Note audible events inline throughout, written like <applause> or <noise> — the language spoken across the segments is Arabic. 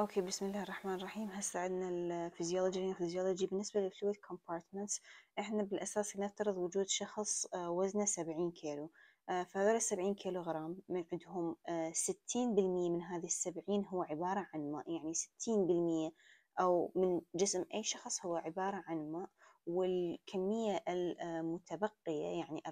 اوكي بسم الله الرحمن الرحيم هسه عندنا الفيزيولوجي لنا الفيزيولوجي بالنسبه للفلويد كومبارتمنتس احنا بالاساس نفترض وجود شخص آه، وزنه 70 كيلو آه، فهذول 70 كيلو غرام من عندهم 60% آه، من هذه ال 70 هو عباره عن ماء يعني 60% او من جسم اي شخص هو عباره عن ماء والكميه المتبقيه يعني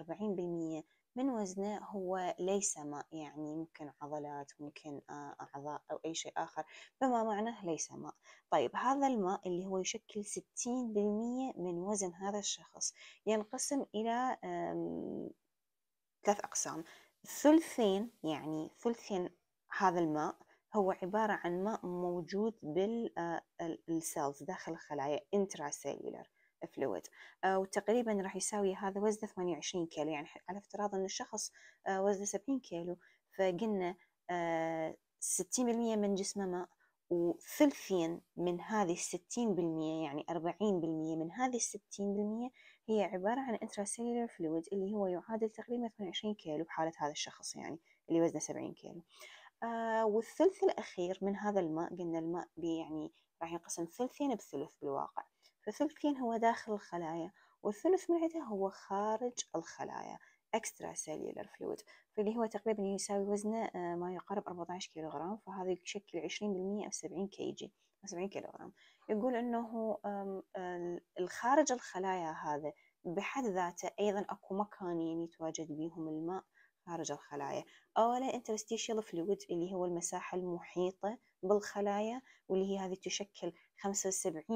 40% من وزنه هو ليس ماء يعني ممكن عضلات ممكن آه، أعضاء أو أي شيء آخر فما معناه ليس ماء طيب هذا الماء اللي هو يشكل 60% من وزن هذا الشخص ينقسم إلى ثلاث أقسام ثلثين يعني ثلثين هذا الماء هو عبارة عن ماء موجود بالسيلز آه، داخل الخلايا intracellular فلويد آه، وتقريبا راح يساوي هذا وزنه 28 كيلو يعني على افتراض أن الشخص آه، وزنه 70 كيلو فقلنا 60% آه، من جسمه ماء وثلثين من هذه الستين بالمية يعني أربعين بالمية من هذه الستين بالمية هي عبارة عن intracellular fluid اللي هو يعادل تقريبا 28 كيلو بحالة هذا الشخص يعني اللي وزنه 70 كيلو آه والثلث الأخير من هذا الماء قلنا الماء يعني راح ينقسم ثلثين بثلث بالواقع فثلثين هو داخل الخلايا والثلث من هو خارج الخلايا اكسترا سيلولر فلويد فاللي هو تقريبا يساوي وزنه آه، ما يقارب 14 كيلوغرام فهذا يشكل 20% او 70 كي جي 70 كيلوغرام يقول انه الخارج الخلايا هذا بحد ذاته ايضا اكو مكان يعني يتواجد بيهم الماء خارج الخلايا أو لا interstitial fluid اللي هو المساحة المحيطة بالخلايا واللي هي هذه تشكل 75%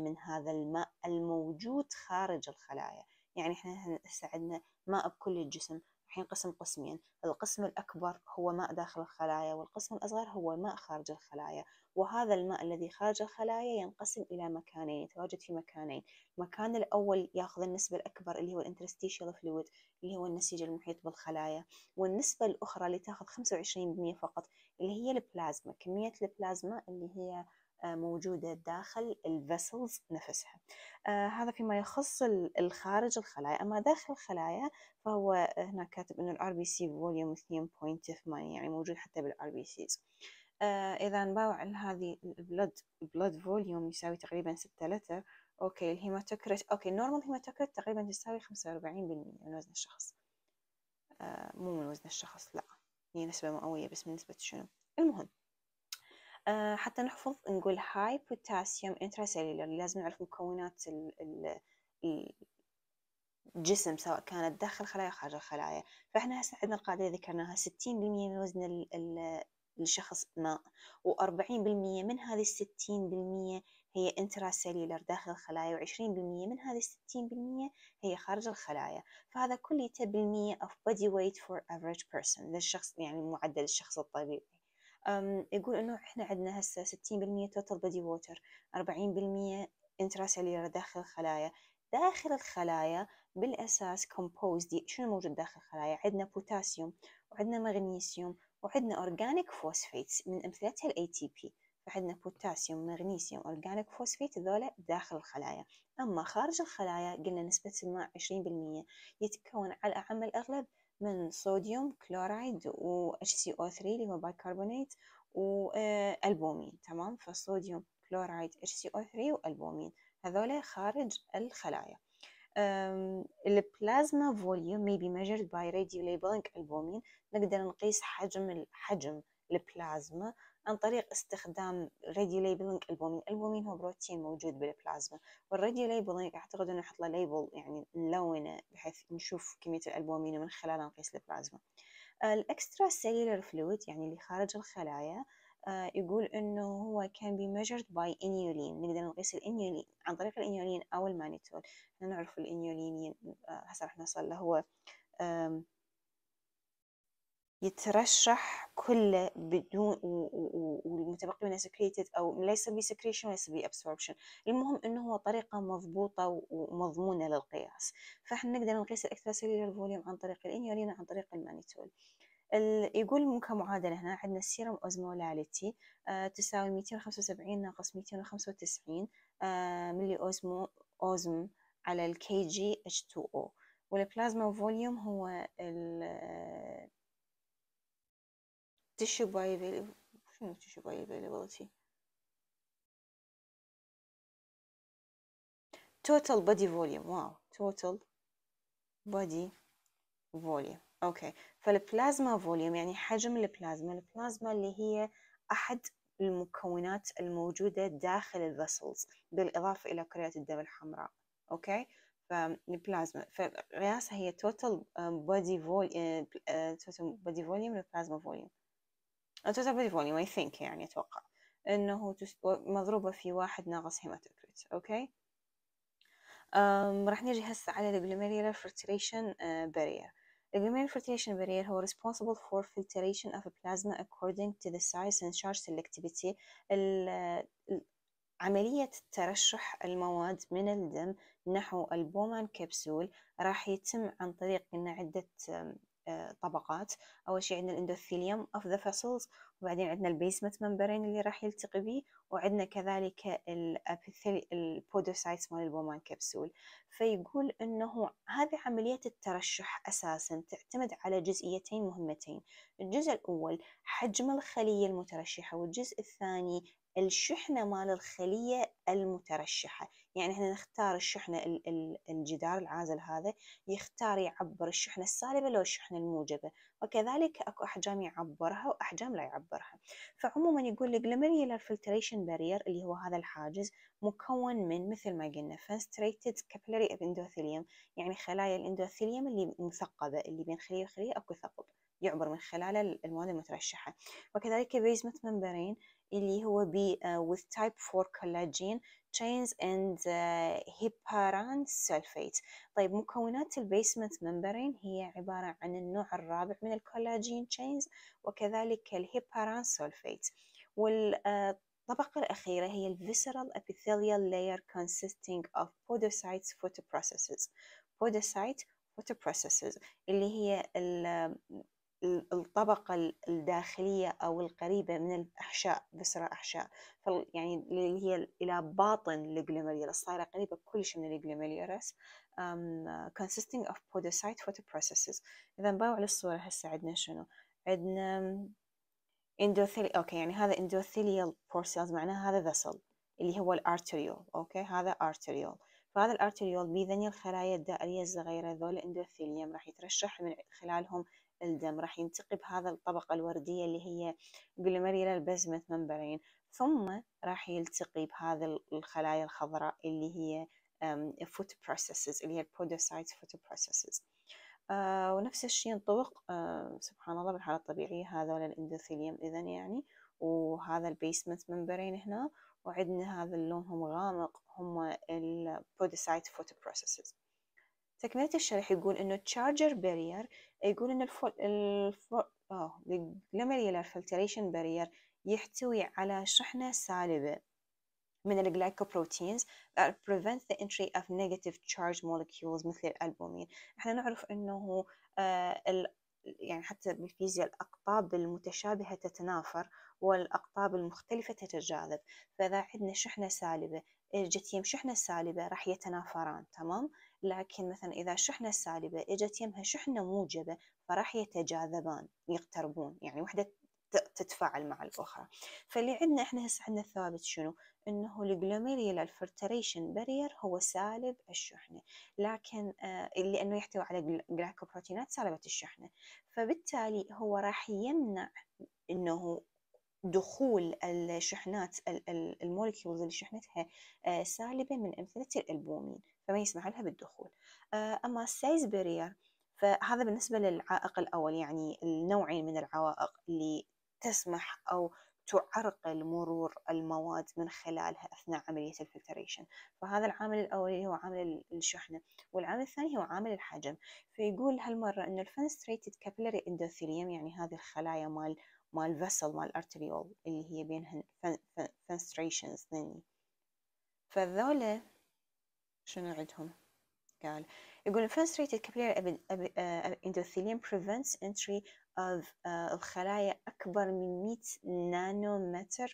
من هذا الماء الموجود خارج الخلايا يعني احنا هسه عندنا ماء بكل الجسم قسم قسمين القسم الأكبر هو ماء داخل الخلايا والقسم الأصغر هو ماء خارج الخلايا وهذا الماء الذي خارج الخلايا ينقسم إلى مكانين يتواجد في مكانين المكان الأول يأخذ النسبة الأكبر اللي هو الانترستيشال فلويد اللي هو النسيج المحيط بالخلايا والنسبة الأخرى اللي تأخذ 25% فقط اللي هي البلازما كمية البلازما اللي هي آه، موجودة داخل الفيسلز نفسها آه، هذا فيما يخص الخارج الخلايا أما داخل الخلايا فهو هنا كاتب أنه الار بي سي فوليوم 2.8 يعني موجود حتى بالار آه، بي سيز إذا باوع هذه البلد بلد فوليوم يساوي تقريبا 6 لتر أوكي الهيماتوكريت أوكي النورمال هيماتوكريت تقريبا تساوي 45% من وزن الشخص مو من وزن الشخص لا هي نسبة مئوية بس من نسبة شنو المهم آه، حتى نحفظ نقول هاي بوتاسيوم انتراسيلولر لازم نعرف مكونات ال ال الجسم سواء كانت داخل خلايا خارج الخلايا فاحنا هسه عندنا القاعدة ذكرناها ستين بالمية من وزن ال الشخص ماء وأربعين بالمية من هذه الستين بالمية هي انتراسيلولر داخل الخلايا وعشرين بالمية من هذه الستين بالمية هي خارج الخلايا فهذا كليته بالمية of body weight for average person للشخص يعني معدل الشخص الطبيعي يقول انه احنا عندنا هسه 60% توتال بادي ووتر 40% انتراسيلولر داخل الخلايا داخل الخلايا بالاساس كومبوزد شنو موجود داخل الخلايا عندنا بوتاسيوم وعندنا مغنيسيوم وعندنا اورجانيك فوسفيتس من امثلتها الاي تي بي فعندنا بوتاسيوم مغنيسيوم اورجانيك فوسفيت ذولا داخل الخلايا اما خارج الخلايا قلنا نسبة الماء 20% يتكون على عمل الاغلب من صوديوم كلورايد و HCO3 اللي هو بايكربونات والبومين آه، تمام فصوديوم كلورايد HCO3 والبومين هذول خارج الخلايا البلازما فوليوم may be measured by radiolabeling البومين نقدر نقيس حجم الحجم البلازما عن طريق استخدام راديو ليبلينج البومين البومين هو بروتين موجود بالبلازما والراديو ليبلينج اعتقد انه نحط له ليبل يعني نلونه بحيث نشوف كميه الالبومين ومن خلاله نقيس البلازما الاكسترا سيلولر فلويد يعني اللي خارج الخلايا آه، يقول انه هو كان بي measured باي انيولين نقدر نقيس الانيولين عن طريق الانيولين او المانيتول احنا نعرف الانيولين آه، هسه راح نوصل له هو يترشح كله بدون والمتبقي منه سكريتد او ليس بسكريشن وليس ابسوربشن المهم انه هو طريقه مضبوطه ومضمونه للقياس فاحنا نقدر نقيس الاكسترا سيلولر فوليوم عن طريق الانيولين عن طريق المانيتول يقول كمعادلة هنا عندنا السيرم أوزمولاليتي آه، تساوي 275 ناقص 295 آه، ملي أوزمو أوزم على الكي جي اتش 2 او والبلازما فوليوم هو tissue bioavailability شنو tissue bioavailability total body volume واو total body volume اوكي فالبلازما volume يعني حجم البلازما البلازما اللي هي احد المكونات الموجودة داخل الفسلز بالإضافة إلى كريات الدم الحمراء أوكي فالبلازما فقياسها هي total body volume آه، آه، total body volume البلازما volume توتابلي فوليوم اي ثينك يعني اتوقع انه مضروبه في واحد ناقص هيماتوكريت اوكي راح نجي هسه على الجلوميريولار filtration آه، barrier الجلوميريولار filtration barrier هو responsible for filtration of plasma according to the size and charge selectivity عملية ترشح المواد من الدم نحو البومان كبسول راح يتم عن طريق عدة آه، طبقات أول شيء عندنا الإندوثيليوم أوف ذا فاسلز وبعدين عندنا البيسمنت ممبرين اللي راح يلتقي به وعندنا كذلك البودوسايتس مال البومان كبسول فيقول أنه هذه عملية الترشح أساسا تعتمد على جزئيتين مهمتين الجزء الأول حجم الخلية المترشحة والجزء الثاني الشحنة مال الخلية المترشحة يعني احنا نختار الشحنة الجدار العازل هذا يختار يعبر الشحنة السالبة لو الشحنة الموجبة وكذلك اكو احجام يعبرها واحجام لا يعبرها فعموما يقول الجلوميريولار فلتريشن بارير اللي هو هذا الحاجز مكون من مثل ما قلنا فنستريتد اوف اندوثيليوم يعني خلايا الاندوثيليوم اللي مثقبة اللي بين خلية وخلية اكو ثقب يعبر من خلاله المواد المترشحة وكذلك بيزمنت ممبرين اللي هو ب with type 4 collagen chains and heparan sulfate طيب مكونات البيسمنت ممبرين هي عبارة عن النوع الرابع من الكولاجين chains وكذلك الهيباران سولفيت والطبقة الأخيرة هي ال visceral epithelial layer consisting of podocytes photoprocesses podocyte photoprocesses اللي هي الطبقة الداخلية أو القريبة من الأحشاء بسرة أحشاء يعني اللي هي إلى باطن الجلوميريوس صايرة قريبة كلش من الجلوميريوس um, consisting of podocyte photoprocesses إذا نباوع للصورة هسه عندنا شنو عندنا اندوثيلي أوكي يعني هذا endothelial بورسيلز cells معناه هذا vessel اللي هو الارتريول أوكي هذا arteriole فهذا الارتريول بيذني الخلايا الدائرية الصغيرة ذول الاندوثيليوم راح يترشح من خلالهم الدم راح ينتقي بهذا الطبقة الوردية اللي هي glomerular basement membrane ثم راح يلتقي بهذه الخلايا الخضراء اللي هي فوت بروسيسز اللي هي البودوسايت فوت بروسيسز ونفس الشيء ينطبق آه، سبحان الله بالحالة الطبيعية هذول الاندوثيليوم إذا يعني وهذا البيسمنت ممبرين هنا وعندنا هذا اللون هم غامق هم البوديسايت فوتو بروسيسز تكملة الشرح يقول إنه التشارجر بارير يقول إن الفو... الفو... آه الجلوميريولار فلتريشن بارير يحتوي على شحنة سالبة من الجلايكوبروتينز that prevent the entry of negative charge molecules مثل الألبومين احنا نعرف انه آه، ال... يعني حتى بالفيزياء الأقطاب المتشابهة تتنافر والأقطاب المختلفة تتجاذب فإذا عندنا شحنة سالبة اجت يم شحنة سالبة راح يتنافران تمام لكن مثلا إذا شحنة سالبة اجت يمها شحنة موجبة فراح يتجاذبان يقتربون يعني وحدة تتفاعل مع الأخرى فاللي عندنا إحنا هسه عندنا الثابت شنو إنه الجلوميريلا الفلتريشن بارير هو سالب الشحنة لكن آه لأنه يحتوي على جلايكوبروتينات سالبة الشحنة فبالتالي هو راح يمنع إنه دخول الشحنات المولكيولز اللي شحنتها آه، سالبة من أمثلة الألبومين فما يسمح لها بالدخول آه، أما السايز بارير فهذا بالنسبة للعائق الأول يعني النوعين من العوائق اللي تسمح أو تعرقل مرور المواد من خلالها أثناء عملية الفلتريشن فهذا العامل اللي هو عامل الشحنة والعامل الثاني هو عامل الحجم فيقول هالمرة أن الفنستريتد كابلري اندوثيليوم يعني هذه الخلايا مال مال vessel مال arteriole اللي هي بينهن fenstrations ذني فذولا شنو عندهم قال يقول infiltrated capillary آه، endothelium prevents entry of آه، الخلايا أكبر من 100 نانومتر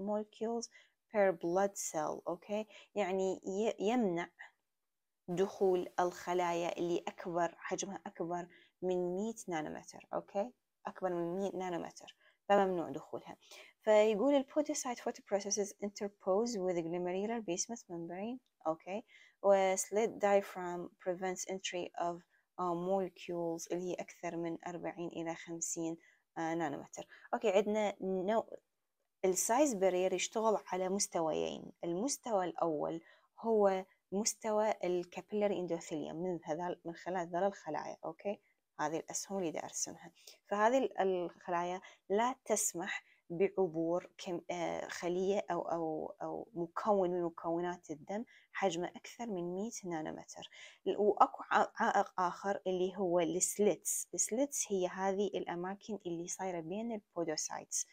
molecules per blood cell أوكي يعني يمنع دخول الخلايا اللي أكبر حجمها أكبر من 100 نانومتر أوكي أكبر من 100 نانومتر فممنوع دخولها فيقول البوديسايد photoprocesses interpose with glomerular basement membrane okay وسليت diaphragm prevents entry of uh, molecules اللي هي أكثر من 40 إلى 50 uh, نانومتر أوكي عندنا نوع السايز بارير يشتغل على مستويين المستوى الأول هو مستوى الكابيلاري اندوثيليوم من هذا من خلال هذول الخلايا أوكي okay? هذه الأسهم اللي أرسمها فهذه الخلايا لا تسمح بعبور آه، خلية أو, أو, أو مكون من مكونات الدم حجمه أكثر من 100 نانومتر وأكو عائق آخر اللي هو السليتس السليتس هي هذه الأماكن اللي صايرة بين البودوسايتس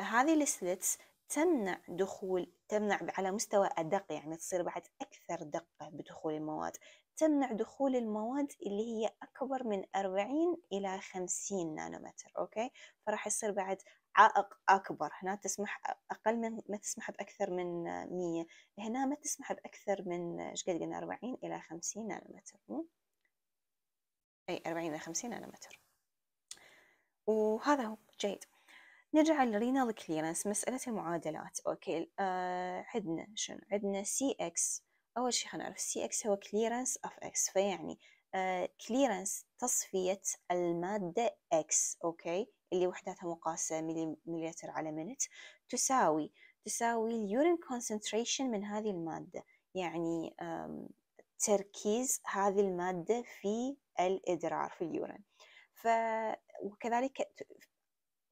هذه السليتس تمنع دخول تمنع على مستوى أدق يعني تصير بعد أكثر دقة بدخول المواد تمنع دخول المواد اللي هي أكبر من 40 إلى 50 نانومتر أوكي فراح يصير بعد عائق أكبر هنا تسمح أقل من ما تسمح بأكثر من 100 هنا ما تسمح بأكثر من إيش قد قلنا 40 إلى 50 نانومتر أي 40 إلى 50 نانومتر وهذا هو جيد نرجع للرينال كليرنس مسألة المعادلات أوكي آه عندنا شنو عندنا سي إكس أول شيء حنعرف سي إكس هو كليرنس أوف إكس فيعني كليرنس آه، تصفية المادة إكس أوكي اللي وحداتها مقاسة ملي مليتر على منت تساوي تساوي اليورين كونسنتريشن من هذه المادة يعني تركيز هذه المادة في الإدرار في اليورين ف وكذلك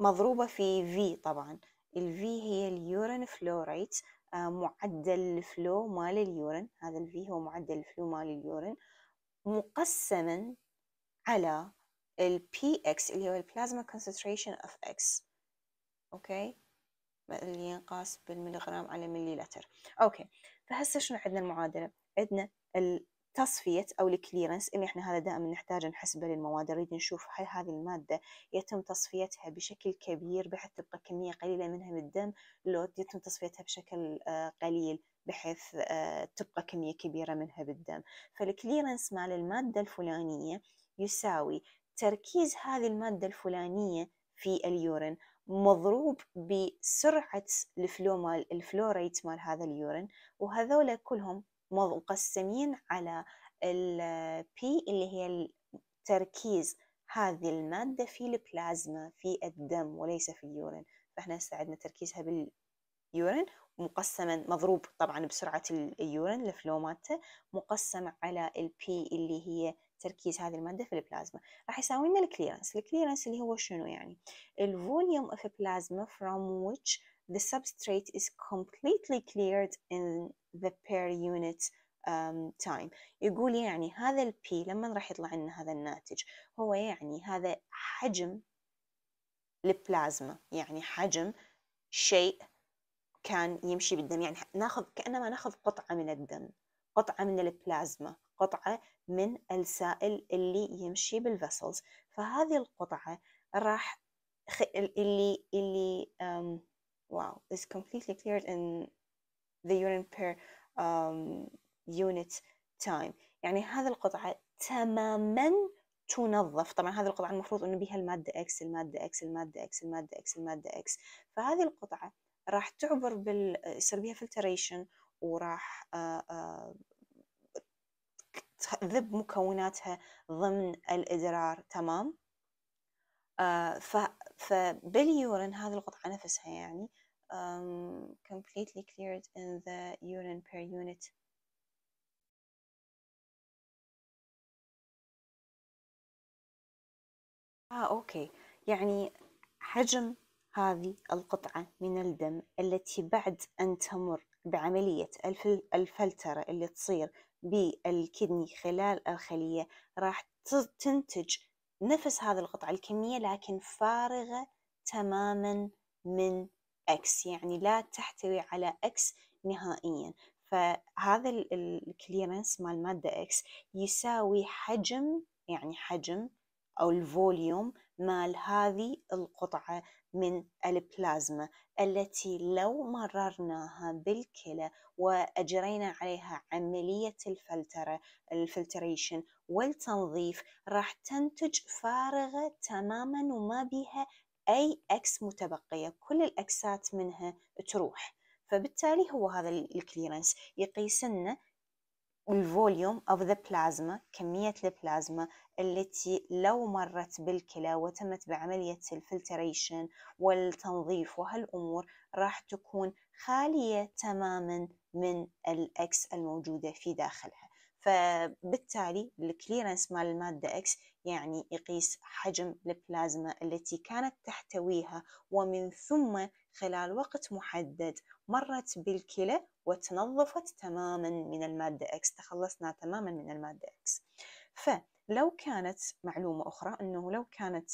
مضروبة في V طبعا ال V هي اليورين فلوريت آه، معدل الفلو مال اليورين هذا الفي هو معدل الفلو مال اليورين مقسما على ال PX اللي هو البلازما كونسنتريشن اوف اكس اوكي اللي ينقاس بالملغرام على ملي لتر اوكي فهسه شنو عندنا المعادله عندنا تصفية أو الكليرنس اللي إحنا هذا دائما نحتاج نحسبه للمواد نريد نشوف هل هذه المادة يتم تصفيتها بشكل كبير بحيث تبقى كمية قليلة منها من الدم لو يتم تصفيتها بشكل آه، قليل بحيث آه، تبقى كمية كبيرة منها بالدم فالكليرنس مال المادة الفلانية يساوي تركيز هذه المادة الفلانية في اليورين مضروب بسرعة الفلو مال الفلوريت مال هذا اليورين وهذولا كلهم مقسمين على الـ P اللي هي تركيز هذه المادة في البلازما في الدم وليس في اليورين فإحنا استعدنا تركيزها باليورين مقسما مضروب طبعا بسرعة اليورين الفلو مالته مقسم على البي اللي هي تركيز هذه المادة في البلازما راح يساوي لنا الكليرنس الكليرنس اللي هو شنو يعني الفوليوم of plasma from which the substrate is completely cleared in the per unit um, time يقول يعني هذا ال P لما راح يطلع لنا هذا الناتج هو يعني هذا حجم البلازما يعني حجم شيء كان يمشي بالدم يعني ناخذ كأنما ناخذ قطعة من الدم قطعة من البلازما قطعة من السائل اللي يمشي بالفسلز فهذه القطعة راح اللي اللي um, wow is completely cleared in the urine per um, unit time يعني هذه القطعة تماما تنظف طبعا هذه القطعة المفروض أنه بها المادة إكس المادة إكس المادة إكس المادة إكس المادة إكس فهذه القطعة راح تعبر بال يصير بها فلتريشن وراح آه، آه، تذب مكوناتها ضمن الإدرار تمام آه، فباليورين هذه القطعة نفسها يعني um, completely cleared in the urine per unit. آه أوكي يعني حجم هذه القطعة من الدم التي بعد أن تمر بعملية الفلترة اللي تصير بالكدني خلال الخلية راح تنتج نفس هذه القطعة الكمية لكن فارغة تماما من X يعني لا تحتوي على X نهائيا فهذا الكليرنس مال المادة X يساوي حجم يعني حجم أو الفوليوم مال هذه القطعة من البلازما التي لو مررناها بالكلى وأجرينا عليها عملية الفلترة الفلتريشن والتنظيف راح تنتج فارغة تماما وما بيها أي أكس متبقية كل الأكسات منها تروح فبالتالي هو هذا الكليرنس يقيس لنا الفوليوم اوف ذا بلازما كمية البلازما التي لو مرت بالكلى وتمت بعملية الفلتريشن والتنظيف وهالأمور راح تكون خالية تماما من الأكس الموجودة في داخلها فبالتالي الكليرنس مال المادة أكس يعني يقيس حجم البلازما التي كانت تحتويها ومن ثم خلال وقت محدد مرت بالكلى وتنظفت تماما من المادة X تخلصنا تماما من المادة X فلو كانت معلومة أخرى أنه لو كانت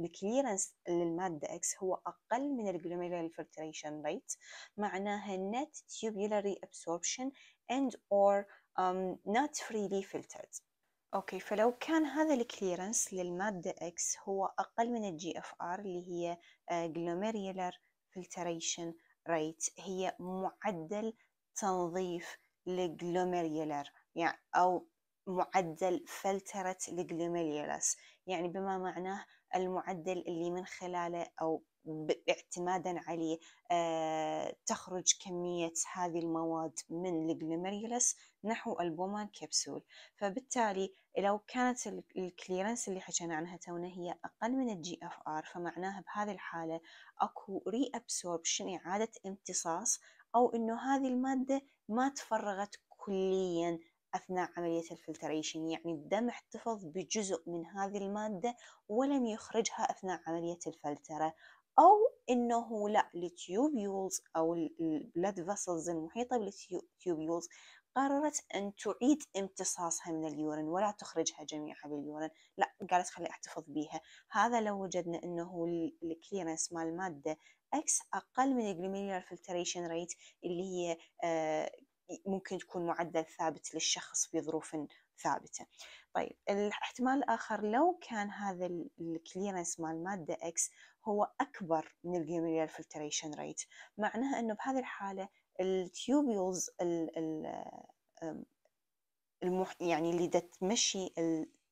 الكليرنس للمادة X هو أقل من الجلوميرال filtration rate معناها نت تيوبيلاري absorption and or um, not freely filtered أوكي فلو كان هذا الكليرنس للمادة X هو أقل من الجي اف ار اللي هي آه، glomerular filtration rate هي معدل تنظيف الجلوميريولر يعني أو معدل فلترة الجلوميريولس يعني بما معناه المعدل اللي من خلاله أو باعتمادا عليه آه، تخرج كمية هذه المواد من الجلوميريولس نحو البومان كبسول فبالتالي لو كانت الكليرنس اللي حكينا عنها تونا هي أقل من الجي اف ار فمعناها بهذه الحالة اكو ري ابسوربشن إعادة امتصاص أو إنه هذه المادة ما تفرغت كليا أثناء عملية الفلتريشن يعني الدم احتفظ بجزء من هذه المادة ولم يخرجها أثناء عملية الفلترة أو إنه لا التيوبيولز أو البلد فاسلز المحيطة بالتيوبيولز قررت أن تعيد امتصاصها من اليورين ولا تخرجها جميعها باليورين لا قالت خلي أحتفظ بيها هذا لو وجدنا أنه الكليرنس مال المادة اكس أقل من الجلوميريال فلتريشن ريت اللي هي آه، ممكن تكون معدل ثابت للشخص في ظروف ثابتة طيب الاحتمال الآخر لو كان هذا الكليرنس مال المادة اكس هو أكبر من الجلوميريال فلتريشن ريت معناها أنه بهذه الحالة التيوبيولز المح... يعني اللي تمشي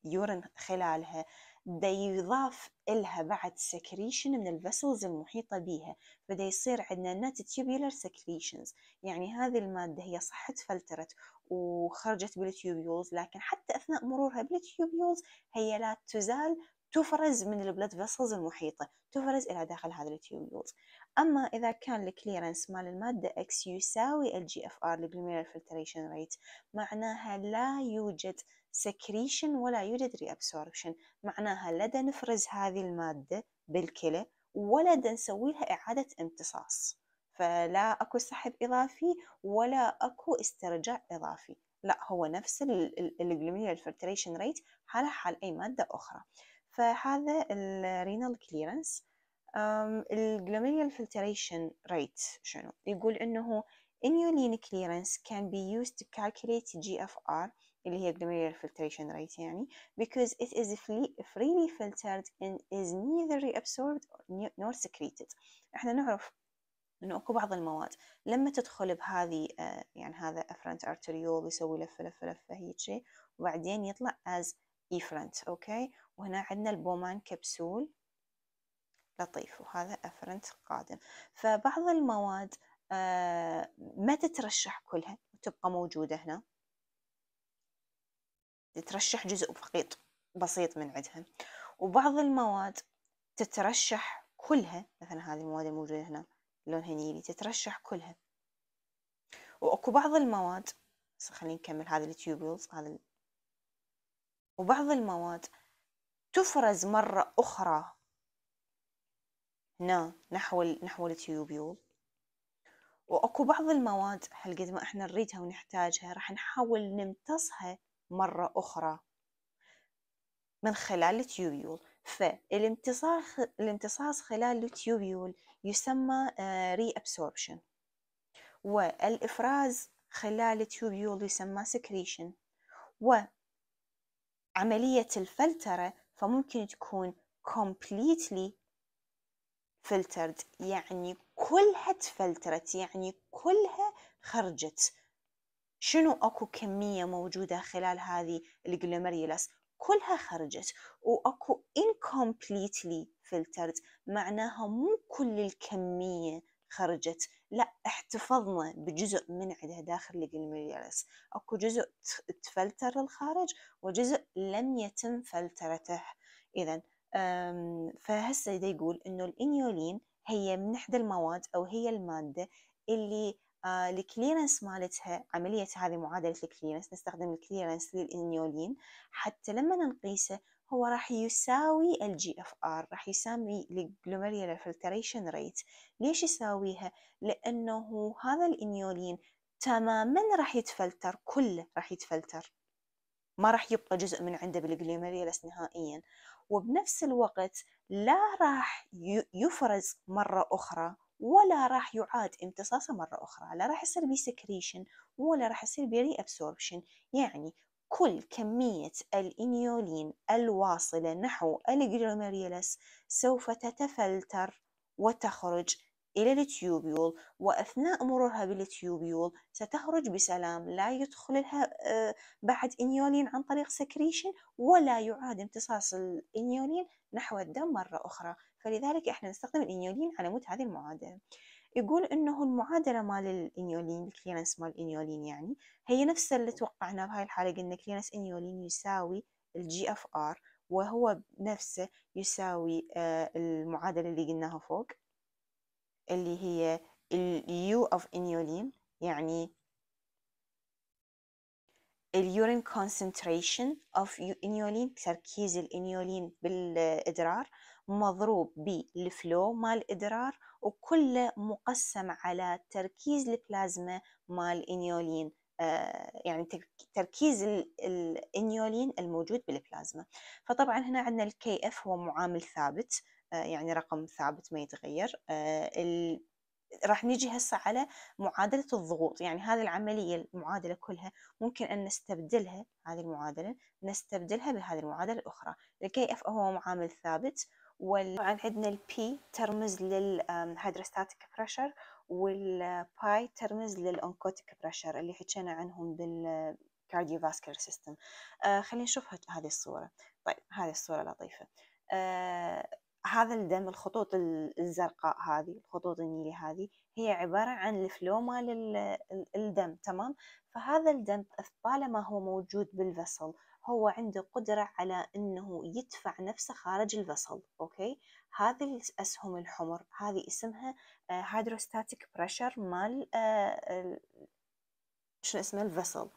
اليورين خلالها دا يضاف إلها بعد سكريشن من الفسلز المحيطة بيها فدا يصير عندنا نت تيوبيولر سكريشنز يعني هذه المادة هي صح فلترت وخرجت بالتيوبيولز لكن حتى أثناء مرورها بالتيوبيولز هي لا تزال تفرز من البلد فيسلز المحيطة تفرز إلى داخل هذا التيوبيولز أما إذا كان الكليرنس مال المادة X يساوي الـ اف ار الجلوميرال فلتريشن ريت معناها لا يوجد سكريشن ولا يوجد ريابسوربشن معناها لا نفرز هذه المادة بالكلى ولا نسوي لها إعادة امتصاص فلا أكو سحب إضافي ولا أكو استرجاع إضافي لا هو نفس الجلوميرال فلتريشن ريت حال حال أي مادة أخرى فهذا الرينال كليرنس الجلوميريال فلتريشن ريت شنو يقول انه انيولين كليرنس كان بي used to calculate GFR اللي هي glomerular filtration rate يعني because it is freely filtered and is neither reabsorbed nor secreted احنا نعرف انه اكو بعض المواد لما تدخل بهذه آه، يعني هذا افرنت ارتريول يسوي لفه لفه لفه هيك وبعدين يطلع as efferent اوكي وهنا عندنا البومان كبسول لطيف وهذا أفرنت قادم فبعض المواد آه، ما تترشح كلها وتبقى موجودة هنا تترشح جزء فقيط بسيط من عندها وبعض المواد تترشح كلها مثلا هذه المواد الموجودة هنا لونها نيلي تترشح كلها واكو بعض المواد خلينا نكمل هذه التيوبولز هذا وبعض المواد تفرز مرة أخرى هنا نحو نحو التيوبيول وأكو بعض المواد قد ما إحنا نريدها ونحتاجها راح نحاول نمتصها مرة أخرى من خلال التيوبيول فالامتصاص الامتصاص خلال التيوبيول يسمى ري ابسوربشن والافراز خلال التيوبيول يسمى سكريشن وعملية الفلترة فممكن تكون completely filtered يعني كلها تفلترت يعني كلها خرجت شنو اكو كمية موجودة خلال هذه الجلوميريولاس كلها خرجت واكو incompletely filtered معناها مو كل الكمية خرجت لا احتفظنا بجزء من عندها داخل الجلميريالس اكو جزء تفلتر الخارج وجزء لم يتم فلترته اذا فهسه دا يقول انه الانيولين هي من احدى المواد او هي الماده اللي آه الكليرنس مالتها عملية هذه معادلة الكليرنس نستخدم الكليرنس للإنيولين حتى لما نقيسه هو راح يساوي الجي اف ار راح يساوي الجلوميريولار فلتريشن ريت ليش يساويها لانه هذا الانيولين تماما راح يتفلتر كله راح يتفلتر ما راح يبقى جزء من عنده بالجلوميريولس نهائيا وبنفس الوقت لا راح يفرز مرة أخرى ولا راح يعاد امتصاصه مرة أخرى لا راح يصير بـ سكريشن ولا راح يصير بيه ري يعني كل كمية الإنيولين الواصلة نحو الجلوميريلس سوف تتفلتر وتخرج إلى التيوبيول وأثناء مرورها بالتيوبيول ستخرج بسلام لا يدخلها آه، بعد إنيولين عن طريق سكريشن ولا يعاد امتصاص الإنيولين نحو الدم مرة أخرى فلذلك إحنا نستخدم الإنيولين على مود هذه المعادلة يقول انه المعادله مال الانيولين الكلينس مال الانيولين يعني هي نفسها اللي توقعنا بهاي الحاله قلنا كلينس انيولين يساوي الجي اف ار وهو نفسه يساوي آه، المعادله اللي قلناها فوق اللي هي اليو اوف انيولين يعني اليورين concentration اوف انيولين تركيز الانيولين بالادرار مضروب بالفلو مال الادرار وكله مقسم على تركيز البلازما مال الانيولين آه، يعني تركيز الانيولين الموجود بالبلازما فطبعا هنا عندنا الكي اف هو معامل ثابت آه، يعني رقم ثابت ما يتغير آه، راح نجي هسه على معادلة الضغوط يعني هذه العملية المعادلة كلها ممكن أن نستبدلها هذه المعادلة نستبدلها بهذه المعادلة الأخرى الكي اف هو معامل ثابت وطبعا عندنا البي ترمز للهيدروستاتيك بريشر والباي ترمز للانكوتيك بريشر اللي حكينا عنهم بال cardiovascular system آه، خلينا نشوف هذه الصورة طيب هذه الصورة لطيفة آه، هذا الدم الخطوط الزرقاء هذه الخطوط النيلي هذه هي عبارة عن الفلوما للدم تمام فهذا الدم طالما هو موجود بالفصل هو عنده قدرة على أنه يدفع نفسه خارج الفصل أوكي هذه الأسهم الحمر هذه اسمها هيدروستاتيك آه، بريشر مال آه، شو اسمه الفصل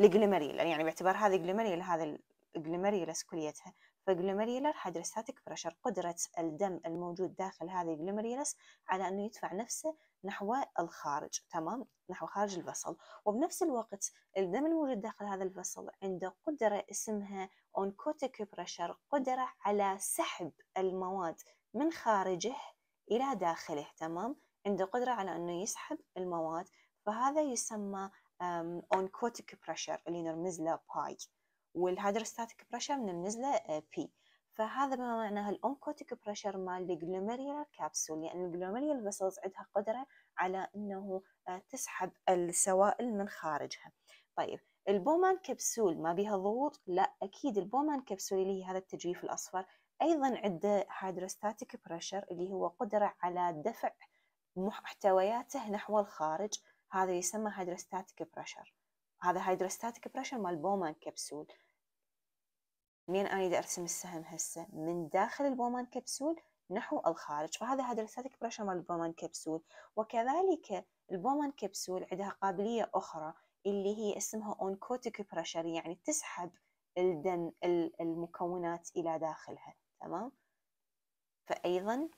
الجلمريل يعني باعتبار هذه جلمريل هذا الجلمريلس كليتها فجلوميريولر هيدروستاتيك بريشر قدرة الدم الموجود داخل هذه الجلمريلس على أنه يدفع نفسه نحو الخارج تمام نحو خارج الفصل وبنفس الوقت الدم الموجود داخل هذا الفصل عنده قدرة اسمها اونكوتيك بريشر قدرة على سحب المواد من خارجه إلى داخله تمام عنده قدرة على أنه يسحب المواد فهذا يسمى اونكوتيك بريشر اللي نرمز له باي والهيدروستاتيك بريشر نرمز له بي آه، فهذا بما معناه الأونكوتيك بريشر مال الجلوميريال كابسول لأن يعني الجلوميريال فيسلز عندها قدرة على أنه آه، تسحب السوائل من خارجها طيب البومان كبسول ما بها ضغوط لا أكيد البومان كبسول اللي هي هذا التجويف الأصفر أيضا عنده هيدروستاتيك بريشر اللي هو قدرة على دفع محتوياته نحو الخارج هذا يسمى هيدروستاتيك بريشر هذا هيدروستاتيك بريشر مال بومان كبسول منين أنا دي أرسم السهم هسه من داخل البومان كبسول نحو الخارج فهذا هذا لساتك بريشر مال البومان كبسول وكذلك البومان كبسول عندها قابلية أخرى اللي هي اسمها اونكوتيك بريشر يعني تسحب الدم المكونات إلى داخلها تمام فأيضا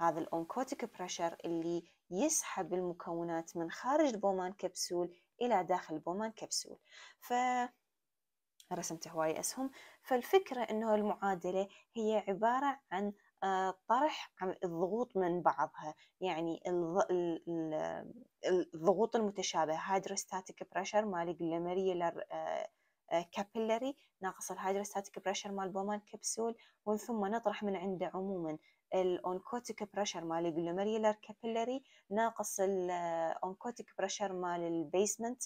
هذا الاونكوتيك بريشر اللي يسحب المكونات من خارج البومان كبسول إلى داخل البومان كبسول ف رسمت هواي أسهم فالفكرة أنه المعادلة هي عبارة عن آه، طرح الضغوط من بعضها يعني الضغوط المتشابهة هيدروستاتيك بريشر مال الجلمريلر آه، كابيلاري آه، ناقص الهيدروستاتيك بريشر مال بومان كبسول ومن ثم نطرح من عنده عموما الاونكوتيك بريشر مال الجلوميريلر كابيلاري ناقص الاونكوتيك بريشر مال البيسمنت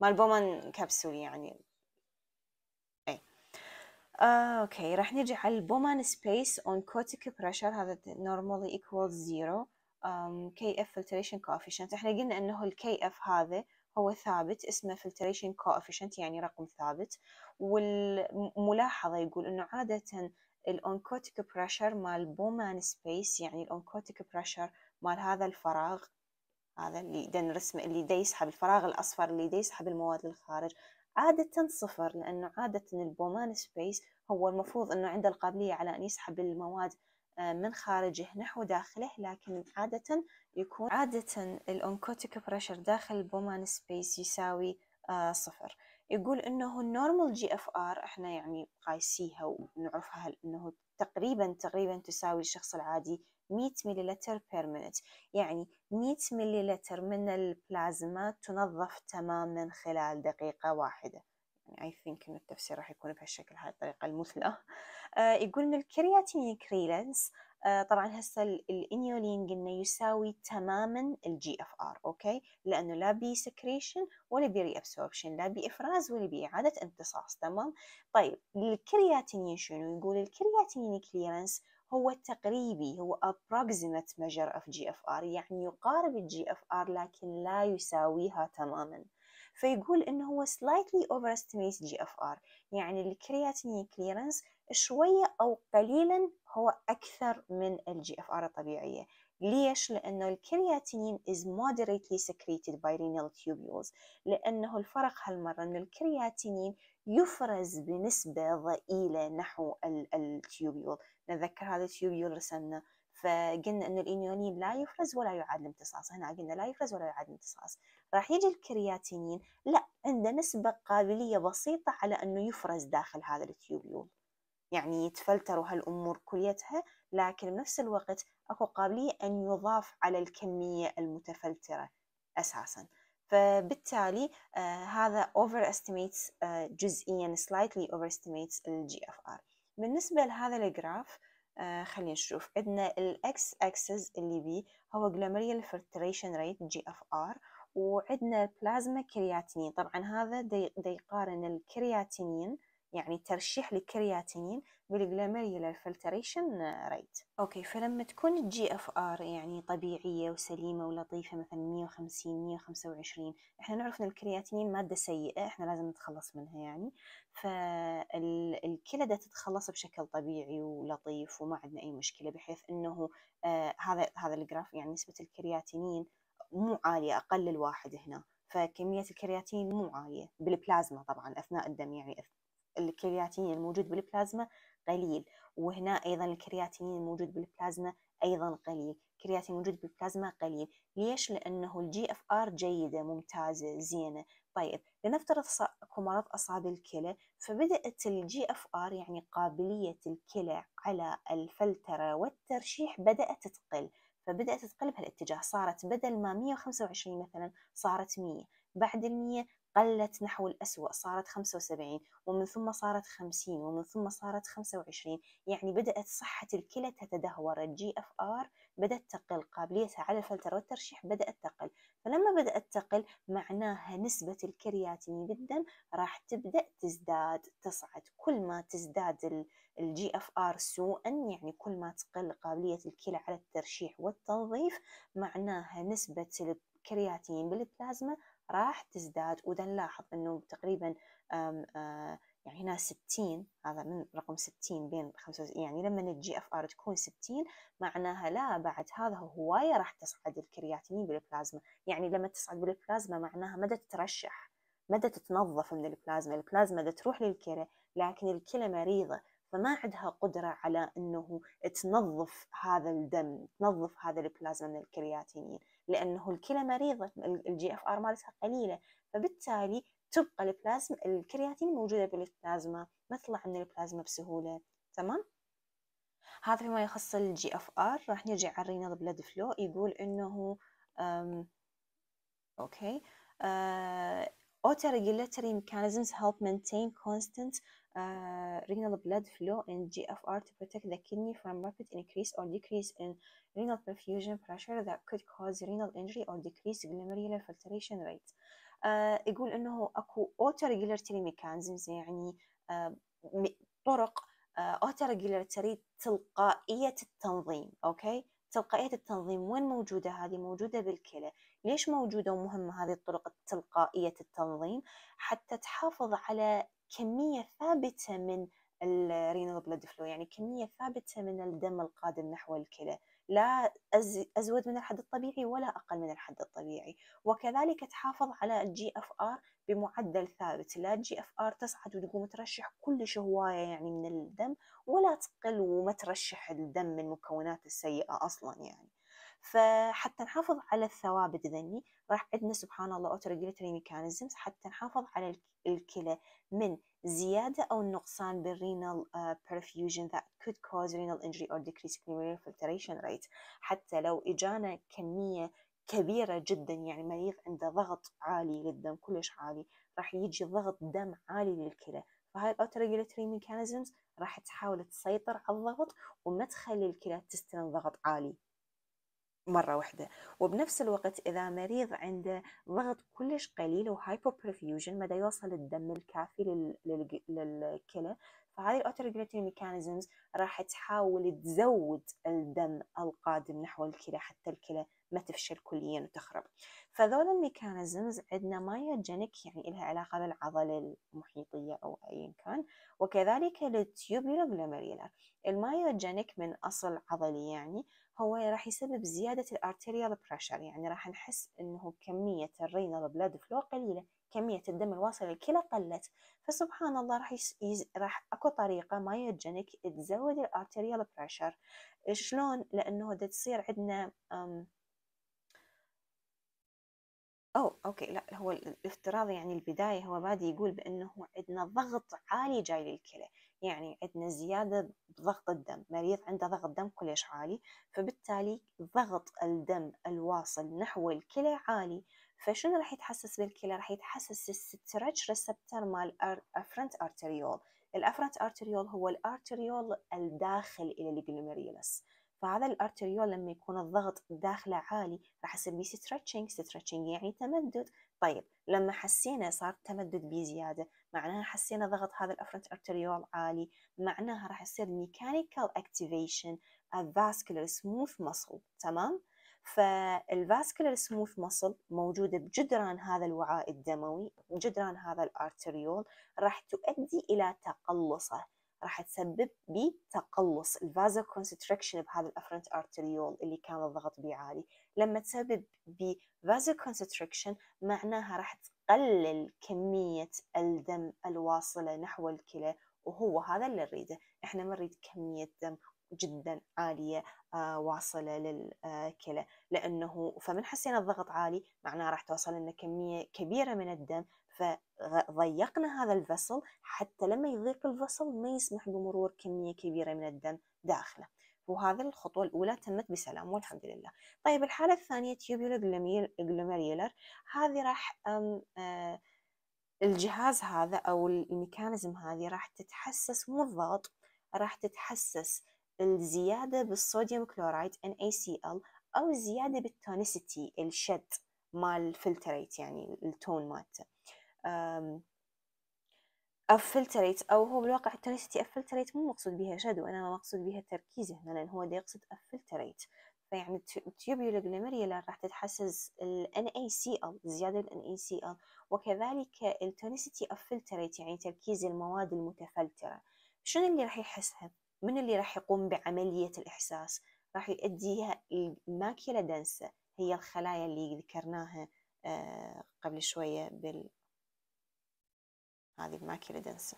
مال بومان كبسول يعني آه، اوكي راح على البومان سبيس اون كوتيك بريشر هذا نورمالي زيرو zero كي اف filtration coefficient احنا قلنا انه الكي اف هذا هو ثابت اسمه filtration coefficient يعني رقم ثابت والملاحظة يقول انه عادة الاونكوتيك بريشر مال بومان سبيس يعني الاونكوتيك بريشر مال هذا الفراغ هذا اللي دنرسمه اللي دا يسحب الفراغ الأصفر اللي دا يسحب المواد للخارج عادة صفر لأنه عادة البومان سبيس هو المفروض أنه عنده القابلية على أن يسحب المواد آه، من خارجه نحو داخله لكن عادة يكون عادة الأونكوتيك بريشر داخل البومان سبيس يساوي آه، صفر يقول انه النورمال جي اف ار احنا يعني قايسيها ونعرفها انه تقريبا تقريبا تساوي الشخص العادي 100 مللتر بير مينت يعني 100 مللتر من البلازما تنظف تماما خلال دقيقة واحدة يعني اي ثينك ان التفسير راح يكون بهالشكل هاي الطريقة المثلى <laughs> آه يقول ان الكرياتين كريلنس آه طبعا هسه الانيولين قلنا يساوي تماما الجي اف ار اوكي لانه لا بي سكريشن ولا بي ريابسوربشن لا بي افراز ولا بي اعاده امتصاص تمام طيب الكرياتينين شنو يقول الكرياتينين كليرنس هو تقريبي هو approximate measure of GFR يعني يقارب الجي اف ار لكن لا يساويها تماما فيقول انه هو slightly overestimates GFR يعني الكرياتينين كليرنس شوية او قليلا هو اكثر من الجي اف ار الطبيعية ليش؟ لأنه الكرياتينين is moderately secreted by renal tubules لأنه الفرق هالمرة أن الكرياتينين يفرز بنسبة ضئيلة نحو التيوبيول نذكر هذا التيوبيول رسمنا فقلنا أن الإنيولين لا يفرز ولا يعاد الامتصاص هنا قلنا لا يفرز ولا يعاد الامتصاص راح يجي الكرياتينين لا عنده نسبة قابلية بسيطة على أنه يفرز داخل هذا التيوبيول يعني يتفلتروا هالأمور كليتها لكن بنفس الوقت اكو قابليه ان يضاف على الكميه المتفلتره اساسا فبالتالي آه هذا overestimates آه جزئيا slightly overestimates estimates GFR بالنسبه لهذا الجراف آه خلينا نشوف عندنا x axis اللي بي هو glomerular filtration rate GFR وعندنا plasma كرياتينين طبعا هذا دي, دي يقارن الكرياتينين يعني ترشيح لكرياتينين بالجلوميرولار فلتريشن آه، ريت اوكي فلما تكون الجي اف ار يعني طبيعيه وسليمه ولطيفه مثلا 150 125 احنا نعرف ان الكرياتينين ماده سيئه احنا لازم نتخلص منها يعني فالكلى ده تتخلص بشكل طبيعي ولطيف وما عندنا اي مشكله بحيث انه آه هذا هذا الجراف يعني نسبه الكرياتينين مو عاليه اقل الواحد هنا فكميه الكرياتين مو عاليه بالبلازما طبعا اثناء الدم يعني الكرياتين الموجود بالبلازما قليل وهنا أيضا الكرياتين الموجود بالبلازما أيضا قليل الكرياتين الموجود بالبلازما قليل ليش؟ لأنه الجي اف ار جيدة ممتازة زينة طيب لنفترض اكو مرض أصاب الكلى فبدأت الجي اف ار يعني قابلية الكلى على الفلترة والترشيح بدأت تقل فبدأت تقل بهالاتجاه صارت بدل ما 125 مثلا صارت 100 بعد ال 100 قلت نحو الأسوأ صارت 75 ومن ثم صارت 50 ومن ثم صارت 25 يعني بدأت صحة الكلى تتدهور الجي اف ار بدأت تقل قابليتها على الفلتر والترشيح بدأت تقل فلما بدأت تقل معناها نسبة الكرياتين بالدم راح تبدأ تزداد تصعد كل ما تزداد الجي اف ار سوءا يعني كل ما تقل قابلية الكلى على الترشيح والتنظيف معناها نسبة الكرياتين بالبلازما راح تزداد وده نلاحظ انه تقريبا آه، يعني هنا 60 هذا من رقم 60 بين 65 يعني لما الجي اف ار تكون 60 معناها لا بعد هذا هوايه راح تصعد الكرياتينين بالبلازما يعني لما تصعد بالبلازما معناها مدى تترشح مدى تتنظف من البلازما البلازما تروح للكلى لكن الكلى مريضه فما عندها قدرة على أنه تنظف هذا الدم تنظف هذا البلازما من الكرياتينين لأنه الكلى مريضة الجي اف ار مالتها قليلة فبالتالي تبقى البلازما الكرياتين موجودة بالبلازما ما تطلع من البلازما بسهولة تمام؟ هذا فيما يخص الجي اف ار راح نرجع على الرينال بلاد فلو يقول انه أم اوكي اوتو ريجولاتوري ميكانيزمز هيلب مينتين كونستنت renal blood flow in GFR to protect the kidney from rapid increase or decrease in renal perfusion pressure that could cause renal injury or decrease glomerular filtration rate. Uh, يقول انه اكو autoregulatory mechanisms يعني uh, طرق autoregulatory تلقائية التنظيم، اوكي؟ okay? تلقائية التنظيم وين موجودة هذه موجودة بالكلى ليش موجودة ومهمة هذه الطرق التلقائية التنظيم حتى تحافظ على كميه ثابته من الرينال بلاد فلو يعني كميه ثابته من الدم القادم نحو الكلى لا ازود من الحد الطبيعي ولا اقل من الحد الطبيعي وكذلك تحافظ على الجي اف ار بمعدل ثابت لا الجي اف ار تصعد وتقوم ترشح كل هوايه يعني من الدم ولا تقل وما ترشح الدم من مكوناته السيئه اصلا يعني فحتى نحافظ على الثوابت ذني راح عندنا سبحان الله اوتوريجليتري ميكانيزمز حتى نحافظ على الكلى من زيادة أو نقصان بالrenal uh, perfusion that could cause renal injury or decrease فلتريشن ريت rate حتى لو إجانا كمية كبيرة جدا يعني مريض عنده ضغط عالي للدم كلش عالي راح يجي ضغط دم عالي للكلى فهاي الاوتوريجليتري ميكانيزمز راح تحاول تسيطر على الضغط وما تخلي الكلى تستلم ضغط عالي مرة واحدة وبنفس الوقت إذا مريض عنده ضغط كلش قليل وهايبوبرفيوجن مدى يوصل الدم الكافي للكلى فهذه الاوتوريجريتري ميكانيزمز راح تحاول تزود الدم القادم نحو الكلى حتى الكلى ما تفشل كليا وتخرب فذول الميكانيزمز عندنا مايوجينيك يعني لها علاقة بالعضلة المحيطية أو أيا كان وكذلك التيوبولوجلوميريلا المايوجينيك من أصل عضلي يعني هو راح يسبب زيادة الارتيريال بريشر يعني راح نحس انه كمية الرينال بلاد فلو قليلة كمية الدم الواصل للكلى قلت فسبحان الله راح يز... راح اكو طريقة مايوجينيك تزود الارتيريال بريشر شلون لانه دا تصير عندنا أم... أو أوكي لا هو الافتراض يعني البداية هو بادي يقول بأنه عندنا ضغط عالي جاي للكلى يعني عندنا زيادة ضغط الدم مريض عنده ضغط دم كلش عالي فبالتالي ضغط الدم الواصل نحو الكلى عالي فشنو راح يتحسس بالكلى راح يتحسس الستريتش ريسبتر مال الافرنت ارتريول الافرنت ارتريول هو الارتريول الداخل الى الجلوميريولس فهذا الارتريول لما يكون الضغط داخله عالي راح اسميه ستريتشنج ستريتشنج يعني تمدد طيب لما حسينا صار تمدد بزيادة معناها حسينا ضغط هذا الافرنت ارتريول عالي معناها راح يصير ميكانيكال اكتيفيشن الفاسكولار سموث مصل تمام فالفاسكولار سموث مصل موجودة بجدران هذا الوعاء الدموي وجدران هذا الارتريول راح تؤدي إلى تقلصه راح تسبب بتقلص الفازو كونستركشن بهذا الافرنت ارتريول اللي كان الضغط بيه عالي لما تسبب بفازو كونستركشن معناها راح تقلل كمية الدم الواصلة نحو الكلى وهو هذا اللي نريده احنا ما نريد كمية دم جدا عالية آه، واصلة للكلى آه، لأنه فمن حسينا الضغط عالي معناه راح توصل لنا كمية كبيرة من الدم فضيقنا هذا الفصل حتى لما يضيق الفصل ما يسمح بمرور كمية كبيرة من الدم داخله وهذا الخطوة الأولى تمت بسلام والحمد لله طيب الحالة الثانية تيوبيولر جلوميريولر هذه راح آه، الجهاز هذا أو الميكانيزم هذه راح تتحسس مو الضغط راح تتحسس الزيادة بالصوديوم كلورايد NaCl أو الزيادة بالتونسيتي الشد مال فلتريت يعني التون مالته افلتريت او هو بالواقع التونسيتي افلتريت مو مقصود بها شد وانما مقصود بها تركيز هنا لان هو ده يقصد افلتريت فيعني التيوبيولر جلوميريلا راح تتحسس ال NaCl زيادة ال NaCl وكذلك التونسيتي افلتريت يعني تركيز المواد المتفلترة شنو اللي راح يحسها؟ من اللي راح يقوم بعملية الإحساس راح يؤديها الماكيلا دنسة هي الخلايا اللي ذكرناها آه، قبل شوية بال هذه الماكيلا دنسة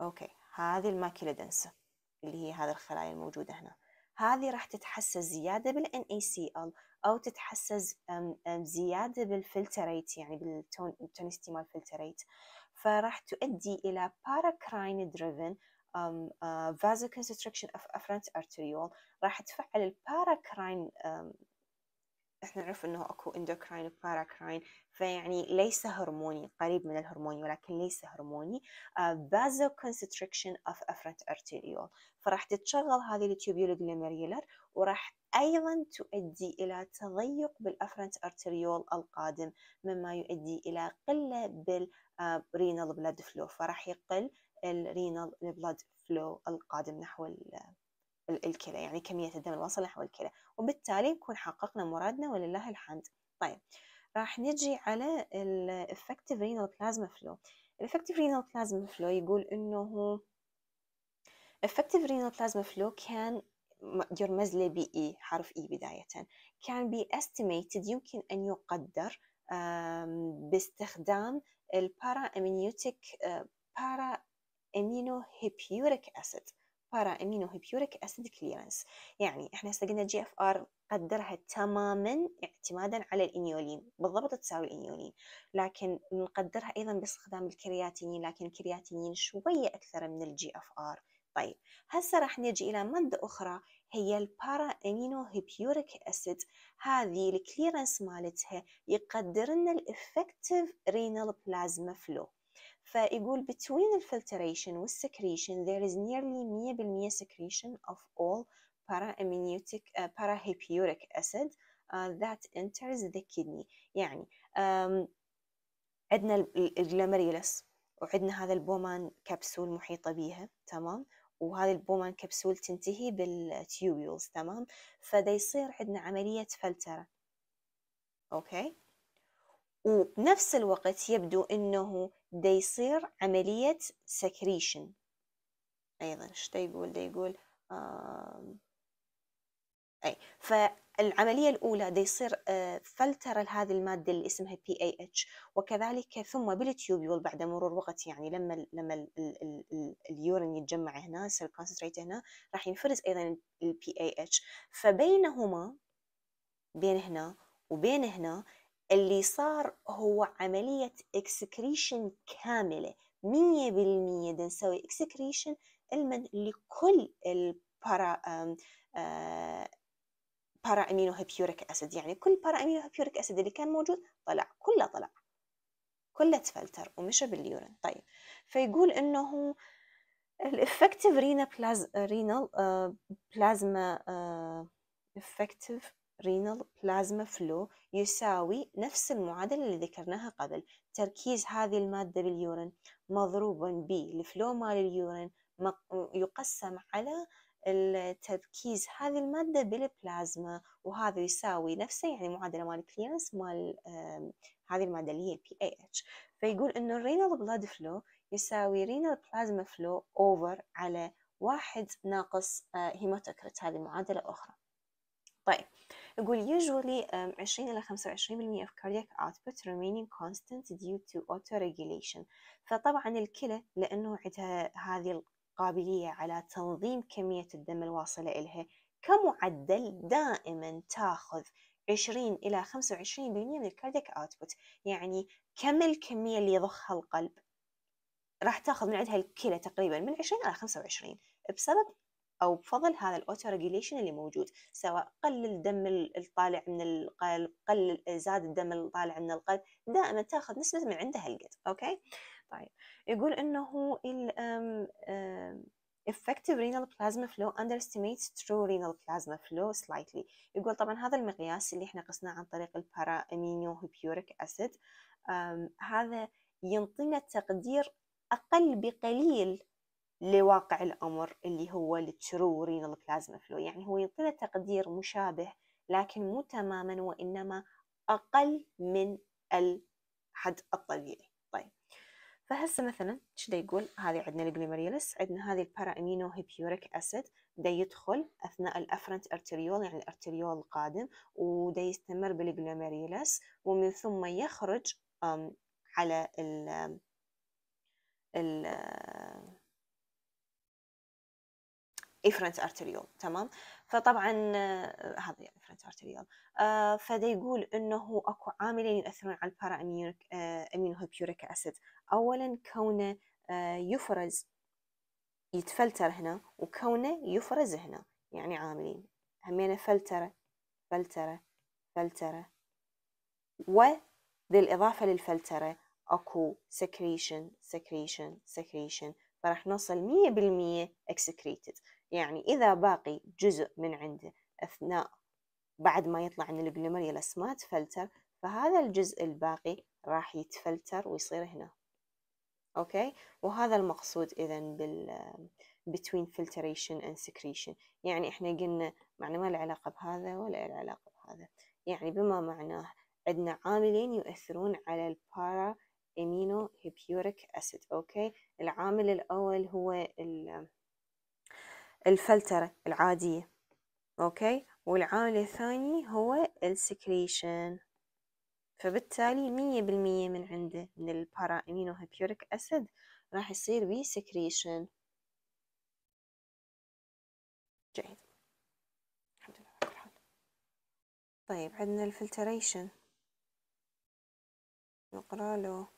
أوكي هذه الماكيلا دنسة اللي هي هذه الخلايا الموجودة هنا هذه راح تتحسس زيادة بال NaCl أو تتحسس زيادة بالفلتريت يعني بالتونستيمال فلتريت فراح تؤدي إلى باراكراين دريفن آه، vasoconstriction of afferent arteriole راح تفعل الباراكراين احنا نعرف انه اكو اندوكراين وباراكراين فيعني ليس هرموني قريب من الهرموني ولكن ليس هرموني بازو كونستريكشن اوف افرنت ارتيريول فراح تتشغل هذه التيوبيول جلوميريولر وراح ايضا تؤدي الى تضيق بالافرنت ارتيريول القادم مما يؤدي الى قله بالرينال بلاد فلو فراح يقل الرينال البلاد فلو القادم نحو الكلى يعني كمية الدم الواصل نحو الكلى وبالتالي نكون حققنا مرادنا ولله الحمد طيب راح نجي على الافكتيف رينال بلازما فلو الافكتيف رينال بلازما فلو يقول انه effective renal plasma flow كان يرمز له بي اي حرف اي e بداية كان بي استيميتد يمكن ان يقدر باستخدام البارا امينيوتيك بارا امينو هيبيوريك اسيد بارا امينو هيبيوريك اسيد كليرنس يعني احنا هسه قلنا جي اف ار قدرها تماما اعتمادا على الانيولين بالضبط تساوي الانيولين لكن نقدرها ايضا باستخدام الكرياتينين لكن الكرياتينين شويه اكثر من الجي اف ار طيب هسه راح نجي الى ماده اخرى هي البارا امينو هيبيوريك اسيد هذه الكليرنس مالتها يقدر لنا الافكتيف رينال بلازما فلو فيقول between الفلتريشن والسكريشن there is nearly 100% secretion of all paraamniotic uh, parahypuric acid uh, that enters the kidney يعني um, عندنا الجلامريلس وعندنا هذا البومان كبسول محيطة بيها تمام وهذه البومان كبسول تنتهي بالتيوبيولز تمام فده يصير عندنا عملية فلترة اوكي وبنفس الوقت يبدو انه دا يصير عملية سكريشن أيضا ايش يقول دا يقول آه أي فالعملية الأولى دا يصير آه فلتر لهذه المادة اللي اسمها PAH وكذلك ثم بالتيوبيول بعد مرور وقت يعني لما لما ال اليورين يتجمع هنا يصير كونسنتريت هنا راح ينفرز أيضا ال PAH فبينهما بين هنا وبين هنا اللي صار هو عملية اكسكريشن كاملة مية بالمية دا نسوي اكسكريشن المن لكل البارا بارا امينو هيبيوريك اسيد يعني كل بارا امينو هيبيوريك اسيد اللي كان موجود طلع كله طلع كله تفلتر ومشى باليورين طيب فيقول انه الافكتيف رينا بلاز رينال بلازما افكتيف renal plasma flow يساوي نفس المعادلة اللي ذكرناها قبل تركيز هذه المادة باليورين مضروبا الفلو مال اليورين يقسم على تركيز هذه المادة بالبلازما وهذا يساوي نفسه يعني معادلة مال كليرنس مال هذه المادة اللي هي ال pH فيقول انه الرينال بلاد فلو يساوي رينال بلازما فلو اوفر على واحد ناقص آه، هيماتوكريت هذه معادلة أخرى طيب يقول usually um, 20 إلى 25% of cardiac output remaining constant due to autoregulation فطبعا الكلى لأنه عندها هذه القابلية على تنظيم كمية الدم الواصلة إلها كمعدل دائما تاخذ 20 إلى 25% من الكارديك أوتبوت يعني كم الكمية اللي يضخها القلب راح تاخذ من عندها الكلى تقريبا من 20 إلى 25 بسبب أو بفضل هذا الأوتو ريجيليشن اللي موجود سواء قلل الدم الطالع من القلب قلل زاد الدم الطالع من القلب دائما تاخذ نسبة من عندها هالقد أوكي طيب يقول إنه ال effective renal plasma flow underestimates true renal plasma flow slightly يقول طبعا هذا المقياس اللي احنا قسناه عن طريق البارا امينو هيبيوريك اسيد هذا ينطينا تقدير اقل بقليل لواقع الأمر اللي هو الترورين البلازما فلو يعني هو يعطينا تقدير مشابه لكن مو تماما وإنما أقل من الحد الطبيعي طيب فهسه مثلا شو يقول هذه عندنا الجليمريلس عندنا هذه البارا امينو هيبيوريك اسيد دا يدخل اثناء الافرنت ارتريول يعني الارتريول القادم ودا يستمر بالجليمريلس ومن ثم يخرج على ال ال افرنت ارتريوم تمام فطبعا آه، هذا يعني افرنت ارتريوم آه، فدا يقول انه اكو عاملين يؤثرون على البارا آه، امينو امينوهيبيوريك اسيد اولا كونه يفرز يتفلتر هنا وكونه يفرز هنا يعني عاملين همينه فلتره فلتره فلتره وبالإضافة للفلترة أكو secretion secretion secretion فراح نوصل 100% اكسكريتد يعني إذا باقي جزء من عنده أثناء بعد ما يطلع من الجلوميريولاس ما تفلتر فهذا الجزء الباقي راح يتفلتر ويصير هنا أوكي وهذا المقصود إذا بال between filtration and secretion يعني إحنا قلنا معنى ما له علاقة بهذا ولا له علاقة بهذا يعني بما معناه عندنا عاملين يؤثرون على البارا امينو هيبيوريك اسيد اوكي العامل الاول هو ال الفلترة العادية أوكي والعامل الثاني هو السكريشن فبالتالي مية بالمية من عنده من البارا أمينو هيبيوريك أسيد راح يصير بي سكريشن جيد الحمد لله طيب عندنا الفلتريشن نقرأ له